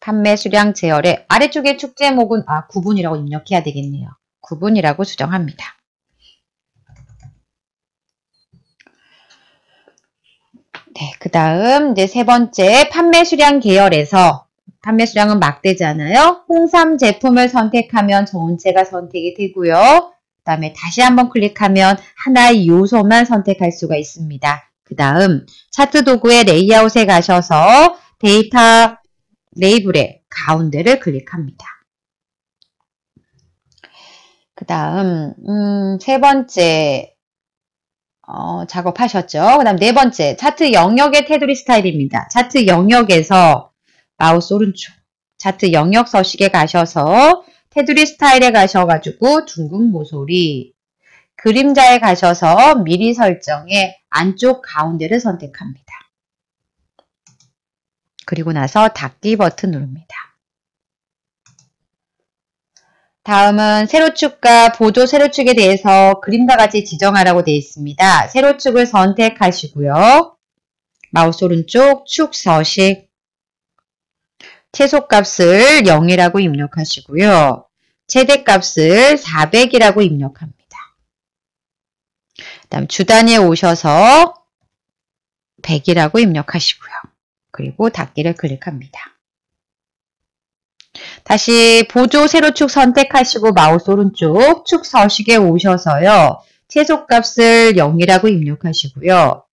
판매 수량 계열의 아래쪽에 축제목은 아 구분이라고 입력해야 되겠네요. 구분이라고 수정합니다. 네, 그 다음 이제 세 번째 판매 수량 계열에서 판매 수량은 막대잖아요. 홍삼 제품을 선택하면 전체가 선택이 되고요. 그 다음에 다시 한번 클릭하면 하나의 요소만 선택할 수가 있습니다. 그 다음 차트 도구의 레이아웃에 가셔서 데이터 레이블의 가운데를 클릭합니다. 그 다음 음, 세 번째 어, 작업하셨죠. 그 다음 네 번째 차트 영역의 테두리 스타일입니다. 차트 영역에서 마우스 오른쪽 차트 영역 서식에 가셔서 테두리 스타일에 가셔가지고 둥근 모서리 그림자에 가셔서 미리 설정해 안쪽 가운데를 선택합니다. 그리고 나서 닫기 버튼 누릅니다. 다음은 세로축과 보조 세로축에 대해서 그림과 같이 지정하라고 되어 있습니다. 세로축을 선택하시고요. 마우스 오른쪽 축 서식 최소값을 0이라고 입력하시고요. 최대값을 400이라고 입력합니다. 그 다음 주단에 오셔서 100이라고 입력하시고요. 그리고 닫기를 클릭합니다. 다시 보조 세로축 선택하시고 마우스 오른쪽 축 서식에 오셔서요. 최소값을 0이라고 입력하시고요.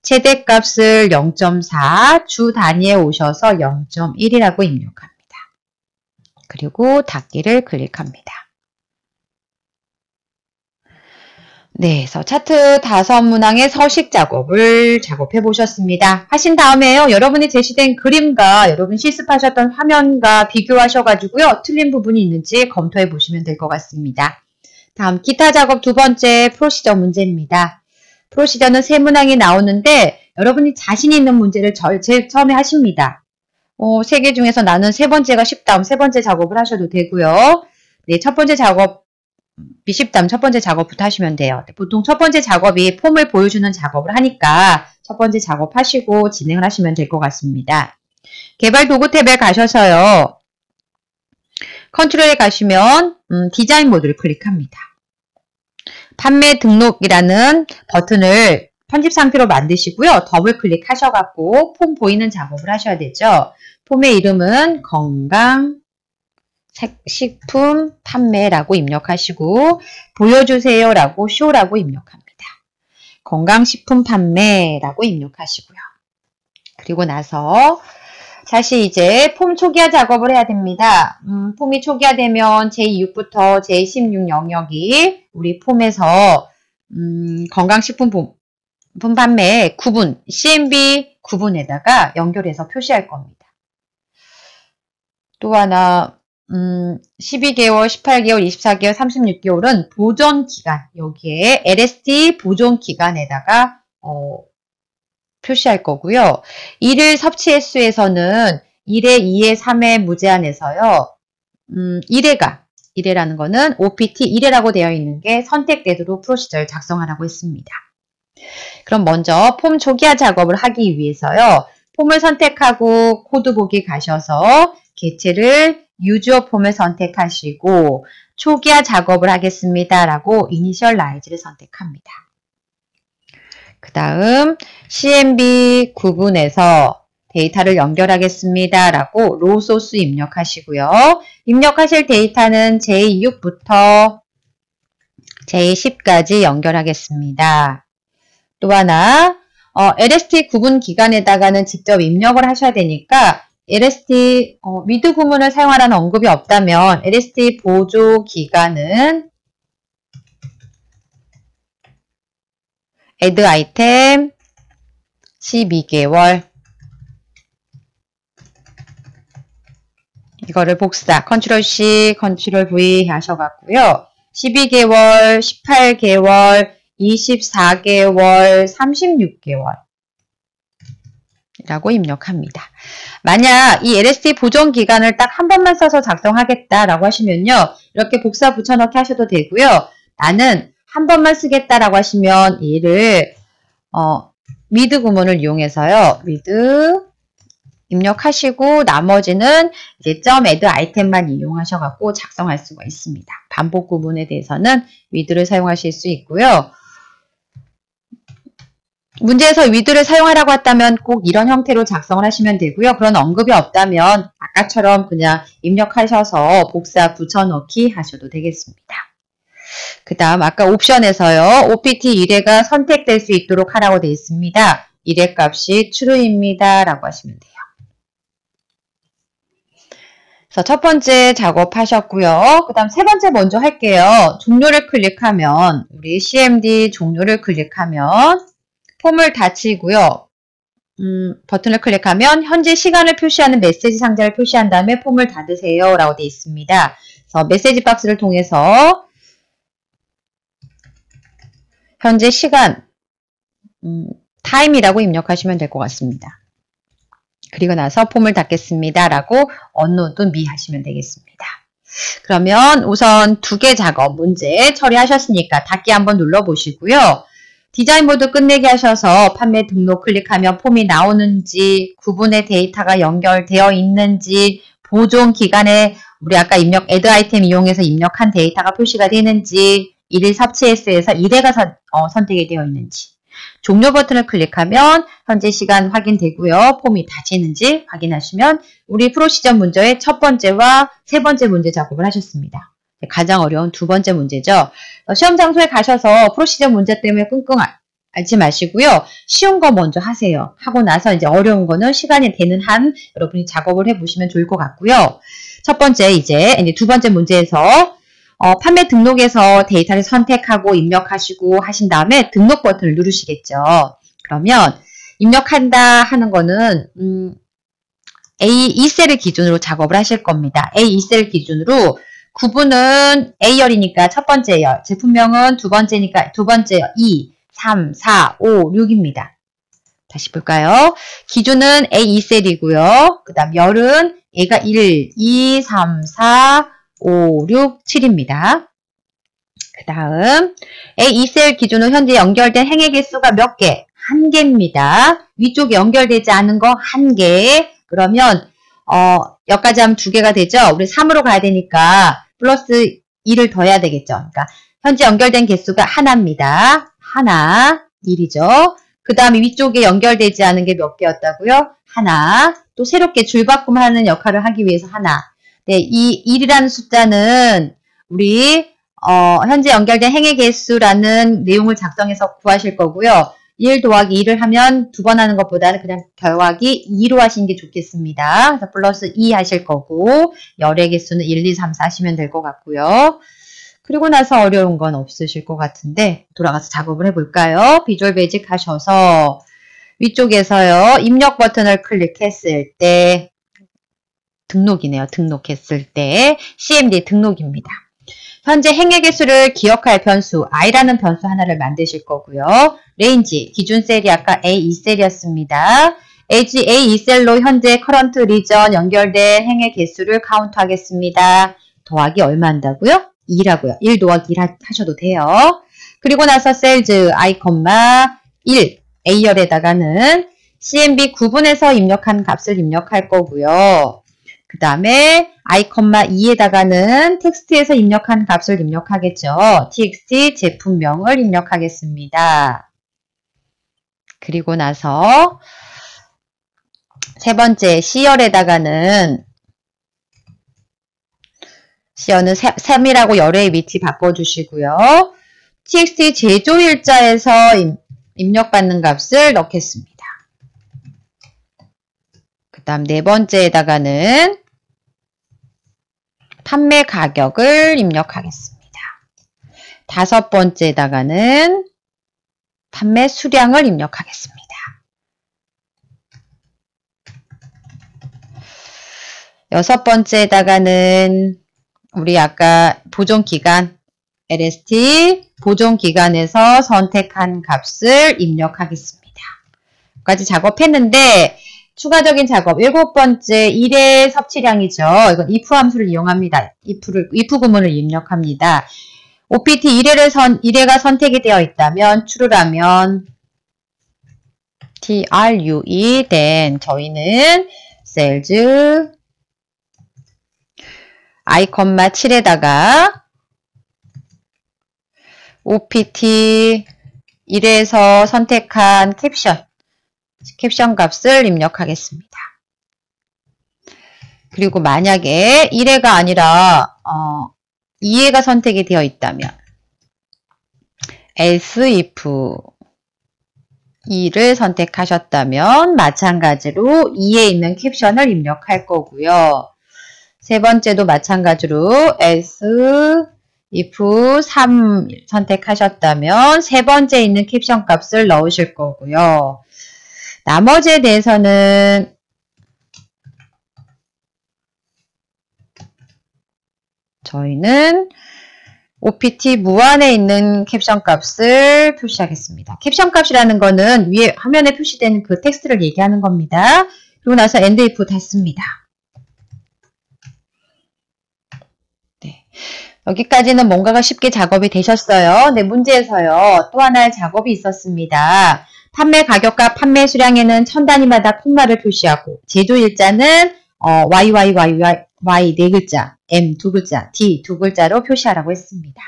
최대값을 0.4, 주 단위에 오셔서 0.1이라고 입력합니다. 그리고 닫기를 클릭합니다. 네, 그래서 차트 다섯 문항의 서식 작업을 작업해 보셨습니다. 하신 다음에요. 여러분이 제시된 그림과 여러분 실습하셨던 화면과 비교하셔가지고요. 틀린 부분이 있는지 검토해 보시면 될 것 같습니다. 다음 기타 작업 두 번째 프로시저 문제입니다. 프로시저는 세 문항이 나오는데 여러분이 자신 있는 문제를 절, 제일 처음에 하십니다. 어, 세개 중에서 나는 세 번째가 쉽다. 세 번째 작업을 하셔도 되고요. 네, 첫 번째 작업 B10담 첫 번째 작업부터 하시면 돼요. 네, 보통 첫 번째 작업이 폼을 보여주는 작업을 하니까 첫 번째 작업하시고 진행을 하시면 될 것 같습니다. 개발 도구 탭에 가셔서요. 컨트롤에 가시면 음, 디자인 모드를 클릭합니다. 판매 등록이라는 버튼을 편집 상태로 만드시고요. 더블 클릭하셔갖고 폼 보이는 작업을 하셔야 되죠. 폼의 이름은 건강 식품 판매라고 입력하시고 보여주세요라고 쇼라고 입력합니다. 건강식품 판매라고 입력하시고요. 그리고 나서 다시 이제 폼 초기화 작업을 해야 됩니다. 음, 폼이 초기화되면 제6부터 제 16 영역이 우리 폼에서 음, 건강식품 품 판매 구분, CMB 구분에다가 연결해서 표시할 겁니다. 또 하나 음, 12개월, 18개월, 24개월, 36개월은 보존 기간 여기에 LST 보존 기간에다가 어, 표시할 거고요. 1일 섭취 횟수에서는 1회, 2회, 3회 무제한에서요. 음, 1회가 1회라는 거는 OPT 1회라고 되어 있는 게 선택되도록 프로시저를 작성하라고 했습니다. 그럼 먼저 폼 초기화 작업을 하기 위해서요. 폼을 선택하고 코드 보기 가셔서 개체를 유저 폼을 선택하시고 초기화 작업을 하겠습니다. 라고 이니셜라이즈를 선택합니다. 그 다음 CMB 구분에서 데이터를 연결하겠습니다. 라고 로 소스 입력하시고요. 입력하실 데이터는 J6부터 J10까지 연결하겠습니다. 또 하나 어, LST 구분 기간에다가는 직접 입력을 하셔야 되니까 LST 어, 미드 구문을 사용하라는 언급이 없다면 LST 보조 기간은 애드 아이템 12개월 이거를 복사 컨트롤 C 컨트롤 V 하셔갖고요 12개월 18개월 24개월 36개월 이라고 입력합니다. 만약 이 LST 보정 기간을 딱 한 번만 써서 작성하겠다라고 하시면요. 이렇게 복사 붙여넣기 하셔도 되고요. 나는 한 번만 쓰겠다라고 하시면 이를 어, 미드 구문을 이용해서요. 미드 입력하시고 나머지는 이제 점 add 아이템만 이용하셔갖고 작성할 수가 있습니다. 반복 구문에 대해서는 위드를 사용하실 수 있고요. 문제에서 위드를 사용하라고 했다면 꼭 이런 형태로 작성을 하시면 되고요. 그런 언급이 없다면 아까처럼 그냥 입력하셔서 복사 붙여넣기 하셔도 되겠습니다. 그 다음 아까 옵션에서요. OPT 1회가 선택될 수 있도록 하라고 되어 있습니다. 1회 값이 true입니다. 라고 하시면 돼요. 그래서 첫 번째 작업하셨고요. 그 다음 세 번째 먼저 할게요. 종료를 클릭하면 우리 CMD 종료를 클릭하면 폼을 닫히고요. 음, 버튼을 클릭하면 현재 시간을 표시하는 메시지 상자를 표시한 다음에 폼을 닫으세요 라고 되어 있습니다. 그래서 메시지 박스를 통해서 현재 시간 음, 타임이라고 입력하시면 될 것 같습니다. 그리고 나서 폼을 닫겠습니다 라고 언노드 미 하시면 되겠습니다. 그러면 우선 두 개 작업 문제 처리하셨으니까 닫기 한번 눌러보시고요. 디자인 모드 끝내기 하셔서 판매 등록 클릭하면 폼이 나오는지 구분의 데이터가 연결되어 있는지 보존 기간에 우리 아까 입력 애드 아이템 이용해서 입력한 데이터가 표시가 되는지 1일 섭취에서 1회가 선, 어, 선택이 되어 있는지 종료 버튼을 클릭하면 현재 시간 확인되고요. 폼이 닫히는지 확인하시면 우리 프로시전 문제의 첫 번째와 세 번째 문제 작업을 하셨습니다. 네, 가장 어려운 두 번째 문제죠. 어, 시험 장소에 가셔서 프로시저 문제 때문에 끙끙 앓지 마시고요. 쉬운 거 먼저 하세요. 하고 나서 이제 어려운 거는 시간이 되는 한 여러분이 작업을 해보시면 좋을 것 같고요. 첫 번째 이제, 이제 두 번째 문제에서 어, 판매 등록에서 데이터를 선택하고 입력하시고 하신 다음에 등록 버튼을 누르시겠죠. 그러면 입력한다 하는 거는 음, A2셀을 기준으로 작업을 하실 겁니다. A2셀 기준으로 구분은 A열이니까 첫 번째 열, 제품명은 두 번째니까 두 번째 열 2, 3, 4, 5, 6입니다. 다시 볼까요? 기준은 A2셀이고요. 그 다음 열은 a 가 1, 2, 3, 4, 5, 6, 7입니다. 그 다음 A2셀 기준은 현재 연결된 행의 개수가 몇 개? 한 개입니다. 위쪽에 연결되지 않은 거 한 개. 그러면 어, 여기까지 하면 두 개가 되죠. 우리 3으로 가야 되니까 플러스 1을 더해야 되겠죠. 그러니까 현재 연결된 개수가 하나입니다. 하나, 1이죠. 그 다음에 위쪽에 연결되지 않은 게 몇 개였다고요? 하나, 또 새롭게 줄바꿈하는 역할을 하기 위해서 하나. 네, 이 1이라는 숫자는 우리 어, 현재 연결된 행의 개수라는 내용을 작성해서 구하실 거고요. 1 더하기 2를 하면 두 번 하는 것보다는 그냥 더하기 2로 하시는 게 좋겠습니다. 그래서 플러스 2 하실 거고 열의 개수는 1, 2, 3, 4 하시면 될 것 같고요. 그리고 나서 어려운 건 없으실 것 같은데 돌아가서 작업을 해볼까요? 비주얼 베이직 하셔서 위쪽에서요. 입력 버튼을 클릭했을 때 등록이네요. 등록했을 때 CMD 등록입니다. 현재 행의개 수를 기억할 변수 i라는 변수 하나를 만드실 거고요. 레인지 기준 셀이 아까 A2셀이었습니다. E A2셀로 e 현재 커런트 리전 연결된 행의 개수를 카운트 하겠습니다. 더하기 얼마 한다고요? 2라고요. 1 더하기 1 하셔도 돼요. 그리고 나서 셀즈 i, 1 A열에다가는 CMB 구분해서 입력한 값을 입력할 거고요. 그 다음에 아이컴마 2에다가는 텍스트에서 입력한 값을 입력하겠죠. txt 제품명을 입력하겠습니다. 그리고 나서 세 번째 시열에다가는시열은 3이라고 열의 위치 바꿔주시고요. txt 제조일자에서 입력받는 값을 넣겠습니다. 그 다음 네 번째에다가는 판매 가격을 입력하겠습니다. 다섯 번째에다가는 판매 수량을 입력하겠습니다. 여섯 번째에다가는 우리 아까 보존기간 LST 보존기간에서 선택한 값을 입력하겠습니다. 여기 까지 작업했는데 추가적인 작업 일곱 번째 1의 섭취량이죠. 이건 if 함수를 이용합니다. if를 if 구문을 입력합니다. OPT 1회를 선, 1회가 선택이 되어 있다면 true라면 true then 저희는 sales i, 7에다가 OPT 1에서 선택한 캡션 캡션 값을 입력하겠습니다. 그리고 만약에 1회가 아니라 어, 2회가 선택이 되어 있다면 else if 2를 선택하셨다면 마찬가지로 2에 있는 캡션을 입력할 거고요. 세 번째도 마찬가지로 else if 3 선택하셨다면 세 번째 있는 캡션 값을 넣으실 거고요. 나머지에 대해서는 저희는 OPT 무한에 있는 캡션 값을 표시하겠습니다. 캡션 값이라는 거는 위에 화면에 표시된 그 텍스트를 얘기하는 겁니다. 그리고 나서 end if 닫습니다. 네. 여기까지는 뭔가가 쉽게 작업이 되셨어요. 네, 문제에서요. 또 하나의 작업이 있었습니다. 판매 가격과 판매 수량에는 천 단위마다 콤마를 표시하고 제조일자는 어, YYYY 네 글자, M 두 글자, D 두 글자로 표시하라고 했습니다.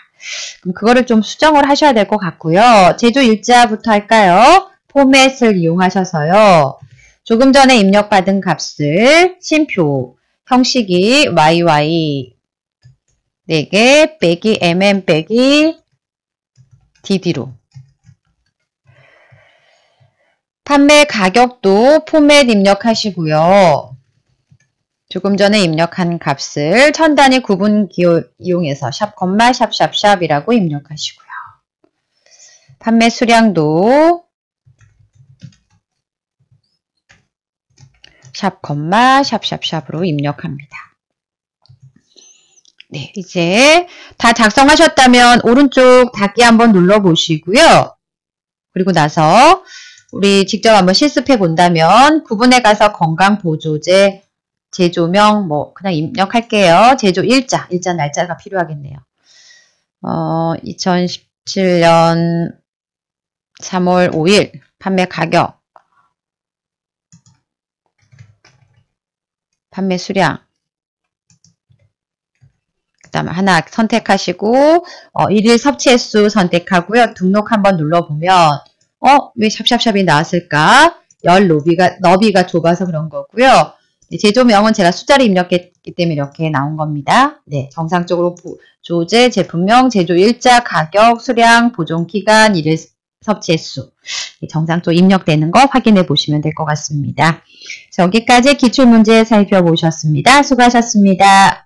그럼 그거를 좀 수정을 하셔야 될 것 같고요. 제조일자부터 할까요? 포맷을 이용하셔서요. 조금 전에 입력받은 값을 심표 형식이 YY 4개 빼기 MM 빼기 DD로 판매 가격도 포맷 입력하시고요. 조금 전에 입력한 값을 천 단위 구분 기호 이용해서 샵, 콤마, 샵, 샵, 샵이라고 입력하시고요. 판매 수량도 샵, 콤마, 샵, 샵, 샵으로 입력합니다. 네, 이제 다 작성하셨다면 오른쪽 닫기 한번 눌러보시고요. 그리고 나서 우리 직접 한번 실습해 본다면 구분에 가서 건강보조제, 제조명 뭐 그냥 입력할게요. 제조 일자, 일자 날짜가 필요하겠네요. 어, 2017년 3월 5일 판매 가격 판매 수량 그 다음에 하나 선택하시고 어, 1일 섭취횟수 선택하고요. 등록 한번 눌러보면 어? 왜 샵샵샵이 나왔을까? 열 너비가, 너비가 좁아서 그런 거고요. 네, 제조명은 제가 숫자를 입력했기 때문에 이렇게 나온 겁니다. 네, 정상적으로 조제, 제품명, 제조 일자, 가격, 수량, 보존기간, 일일 섭취횟수 네, 정상적으로 입력되는 거 확인해 보시면 될 것 같습니다. 여기까지 기출문제 살펴보셨습니다. 수고하셨습니다.